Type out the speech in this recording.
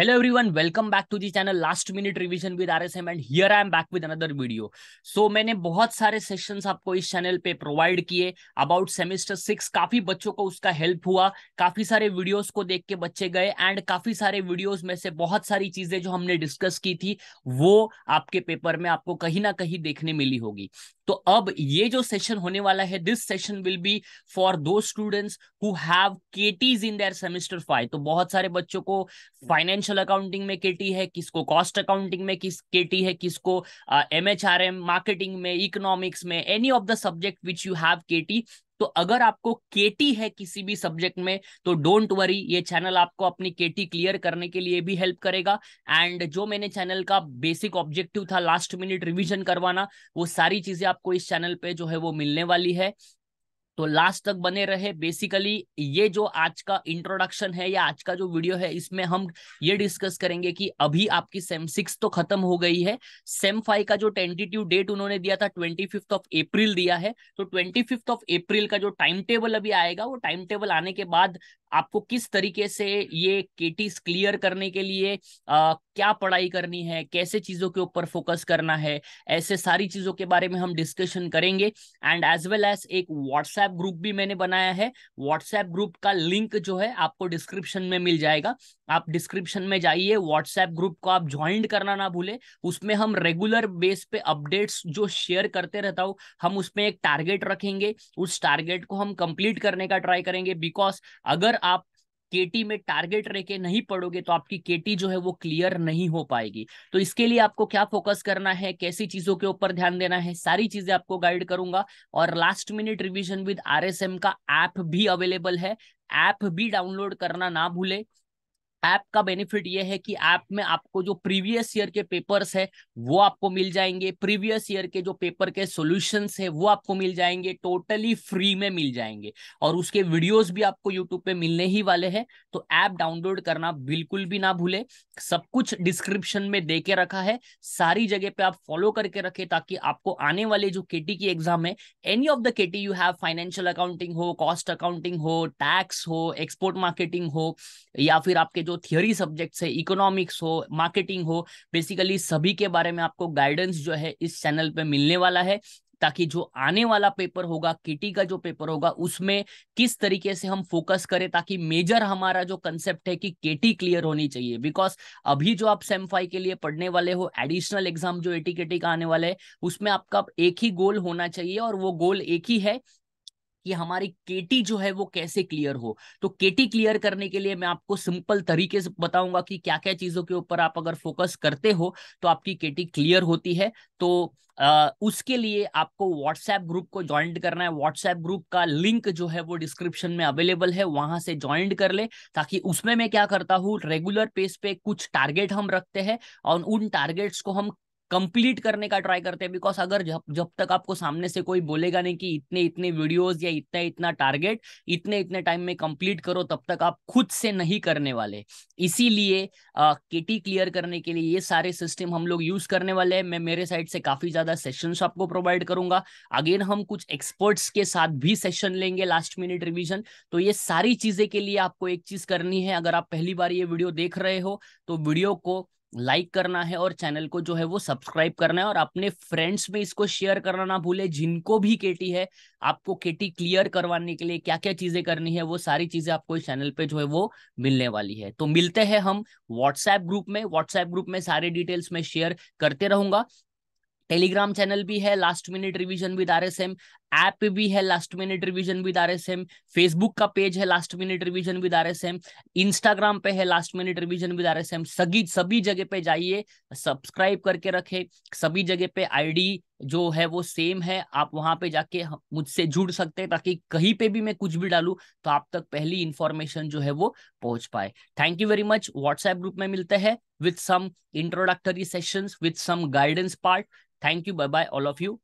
Hello everyone, welcome back to the channel Last Minute Revision with RSM and here I am back with another video. So मैंने बहुत सारे sessions आपको इस channel पे provide किए about semester six काफी बच्चों को उसका हेल्प हुआ काफी सारे वीडियोस को देख के बच्चे गए एंड काफी सारे वीडियोस में से बहुत सारी चीजें जो हमने डिस्कस की थी वो आपके पेपर में आपको कहीं ना कहीं देखने मिली होगी तो अब ये जो सेशन होने वाला है this session will be for the students who have KTs in their semester five तो बहुत सारे बच्चों को फाइनेंशियल अकाउंटिंग में केटी है किसको कॉस्ट अकाउंटिंग में किस केटी है किसको M H R M marketing में इकोनॉमिक्स में any of the subject which you have KT तो अगर आपको केटी है किसी भी सब्जेक्ट में तो डोंट वरी ये चैनल आपको अपनी केटी क्लियर करने के लिए भी हेल्प करेगा एंड जो मैंने चैनल का बेसिक ऑब्जेक्टिव था लास्ट मिनट रिविजन करवाना वो सारी चीजें आपको इस चैनल पे जो है वो मिलने वाली है तो लास्ट तक बने रहे बेसिकली ये जो आज का इंट्रोडक्शन है या आज का जो वीडियो है इसमें हम ये डिस्कस करेंगे कि अभी आपकी सेम सिक्स तो खत्म हो गई है सेम फाइव का जो टेंटेटिव डेट उन्होंने दिया था ट्वेंटी फिफ्थ ऑफ अप्रैल दिया है तो ट्वेंटी फिफ्थ ऑफ अप्रैल का जो टाइम टेबल अभी आएगा वो टाइम टेबल आने के बाद आपको किस तरीके से ये केटीस क्लियर करने के लिए आ, क्या पढ़ाई करनी है कैसे चीजों के ऊपर फोकस करना है ऐसे सारी चीजों के बारे में हम डिस्कशन करेंगे एंड एज वेल एज एक व्हाट्सएप व्हाट्सएप ग्रुप भी मैंने बनाया है व्हाट्सएप ग्रुप का लिंक जो है आपको डिस्क्रिप्शन में मिल जाएगा आप डिस्क्रिप्शन में जाइए व्हाट्सएप ग्रुप को आप ज्वाइन करना ना भूले उसमें हम रेगुलर बेस पे अपडेट्स जो शेयर करते रहता हूँ हम उसमें एक टारगेट रखेंगे उस टारगेट को हम कंप्लीट करने का ट्राई करेंगे बिकॉज अगर आप केटी में टारगेट रह के नहीं पढ़ोगे तो आपकी केटी जो है वो क्लियर नहीं हो पाएगी तो इसके लिए आपको क्या फोकस करना है कैसी चीजों के ऊपर ध्यान देना है सारी चीजें आपको गाइड करूंगा और last minute revision with R का ऐप भी अवेलेबल है ऐप भी डाउनलोड करना ना भूले ऐप का बेनिफिट ये है कि ऐप में आपको जो प्रीवियस ईयर के पेपर्स है वो आपको मिल जाएंगे प्रीवियस ईयर के जो पेपर के सॉल्यूशंस है वो आपको मिल जाएंगे टोटली फ्री में मिल जाएंगे और उसके वीडियोस भी आपको यूट्यूब पे मिलने ही वाले हैं तो ऐप डाउनलोड करना बिल्कुल भी ना भूले सब कुछ डिस्क्रिप्शन में दे के रखा है सारी जगह पे आप फॉलो करके रखे ताकि आपको आने वाले जो टी की एग्जाम है any of the K you have financial accounting हो कॉस्ट अकाउंटिंग हो टैक्स हो एक्सपोर्ट मार्केटिंग हो या फिर आपके जो थियोरी सब्जेक्ट्स है इकोनॉमिक्स हो मार्केटिंग हो बेसिकली सभी के बारे में आपको गाइडेंस जो है इस चैनल पे मिलने वाला है ताकि जो आने वाला पेपर होगा किटी का जो पेपर होगा उसमें किस तरीके से हम फोकस करें ताकि मेजर हमारा जो कंसेप्ट है कि केटी क्लियर होनी चाहिए बिकॉज अभी जो आप सेमफाई के लिए पढ़ने वाले हो एडिशनल एग्जाम जो एटी केटी का आने वाला है उसमें आपका एक ही गोल होना चाहिए और वो गोल एक ही है कि हमारी केटी जो है वो कैसे क्लियर हो तो केटी क्लियर करने के लिए मैं आपको सिंपल तरीके से बताऊंगा कि क्या क्या चीजों के ऊपर आप अगर फोकस करते हो तो आपकी केटी क्लियर होती है तो Uh, उसके लिए आपको व्हाट्सएप ग्रुप को ज्वाइन करना है व्हाट्सएप ग्रुप का लिंक जो है वो डिस्क्रिप्शन में अवेलेबल है वहां से ज्वाइन कर ले ताकि उसमें मैं क्या करता हूँ रेगुलर पेस पे कुछ टारगेट हम रखते हैं और उन टारगेट्स को हम कंप्लीट करने का ट्राई करते हैं बिकॉज अगर जब जब तक आपको सामने से कोई बोलेगा नहीं कि इतने इतने वीडियोस या इतना इतना टारगेट इतने इतने टाइम में कंप्लीट करो तब तक आप खुद से नहीं करने वाले इसीलिए केटी क्लियर करने के लिए ये सारे सिस्टम हम लोग यूज करने वाले हैं मैं मेरे साइड से काफी ज्यादा सेशन आपको प्रोवाइड करूंगा अगेन हम कुछ एक्सपर्ट्स के साथ भी सेशन लेंगे लास्ट मिनट रिविजन तो ये सारी चीजें के लिए आपको एक चीज करनी है अगर आप पहली बार ये वीडियो देख रहे हो तो वीडियो को लाइक करना है और चैनल को जो है वो सब्सक्राइब करना है और अपने फ्रेंड्स में इसको शेयर करना ना भूले जिनको भी केटी है आपको केटी क्लियर करवाने के लिए क्या क्या चीजें करनी है वो सारी चीजें आपको इस चैनल पे जो है वो मिलने वाली है तो मिलते हैं हम व्हाट्सएप ग्रुप में व्हाट्सएप ग्रुप में सारे डिटेल्स में शेयर करते रहूंगा टेलीग्राम चैनल भी है last minute revision with R S M app भी है last minute revision with R S M Facebook का पेज है last minute revision with R S M Instagram पे है last minute revision with R S M सभी सभी जगह पे जाइए सब्सक्राइब करके रखे सभी जगह पे आईडी जो है वो सेम है आप वहां पे जाके मुझसे जुड़ सकते हैं ताकि कहीं पे भी मैं कुछ भी डालू तो आप तक पहली इंफॉर्मेशन जो है वो पहुंच पाए thank you very much WhatsApp group में मिलते हैं with some introductory sessions with some guidance part thank you bye bye all of you